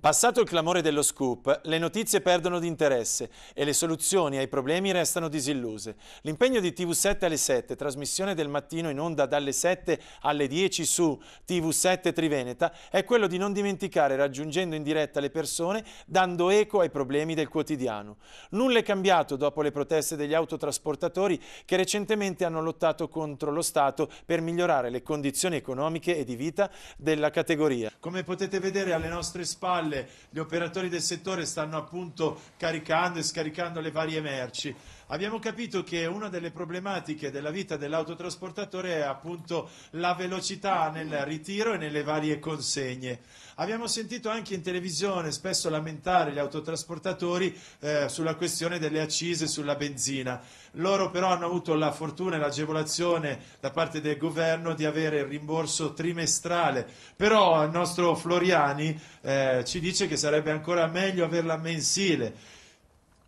Passato il clamore dello scoop, le notizie perdono di interesse e le soluzioni ai problemi restano disilluse. L'impegno di TV7 alle 7, trasmissione del mattino in onda dalle 7 alle 10 su TV7 Triveneta, è quello di non dimenticare raggiungendo in diretta le persone, dando eco ai problemi del quotidiano. Nulla è cambiato dopo le proteste degli autotrasportatori che recentemente hanno lottato contro lo Stato per migliorare le condizioni economiche e di vita della categoria. Come potete vedere alle nostre spalle, spalle, gli operatori del settore stanno appunto caricando e scaricando le varie merci. Abbiamo capito che una delle problematiche della vita dell'autotrasportatore è appunto la velocità nel ritiro e nelle varie consegne. Abbiamo sentito anche in televisione spesso lamentare gli autotrasportatori eh, sulla questione delle accise sulla benzina. Loro però hanno avuto la fortuna e l'agevolazione da parte del governo di avere il rimborso trimestrale. Però il nostro Floriani eh, ci ci dice che sarebbe ancora meglio averla mensile.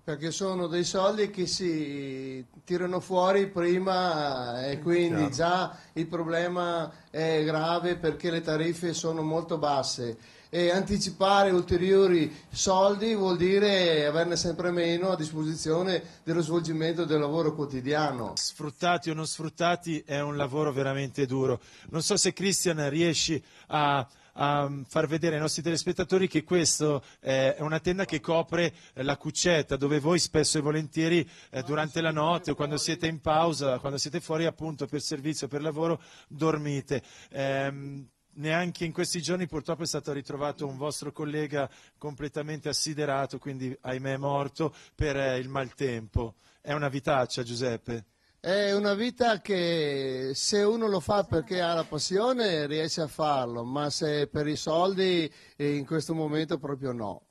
Perché sono dei soldi che si tirano fuori prima e quindi già il problema è grave perché le tariffe sono molto basse e anticipare ulteriori soldi vuol dire averne sempre meno a disposizione dello svolgimento del lavoro quotidiano. Sfruttati o non sfruttati è un lavoro veramente duro. Non so se Cristian riesci a, a mm, far vedere ai nostri telespettatori che questa eh, è una tenda che copre eh, la cuccetta dove voi spesso e volentieri eh, durante la notte o quando siete in pausa, quando siete fuori appunto per servizio, per lavoro, dormite ehm, neanche in questi giorni purtroppo è stato ritrovato un vostro collega completamente assiderato, quindi ahimè morto, per il maltempo. È una vitaccia, Giuseppe. È una vita che se uno lo fa perché ha la passione riesce a farlo, ma se per i soldi eh, in questo momento proprio no.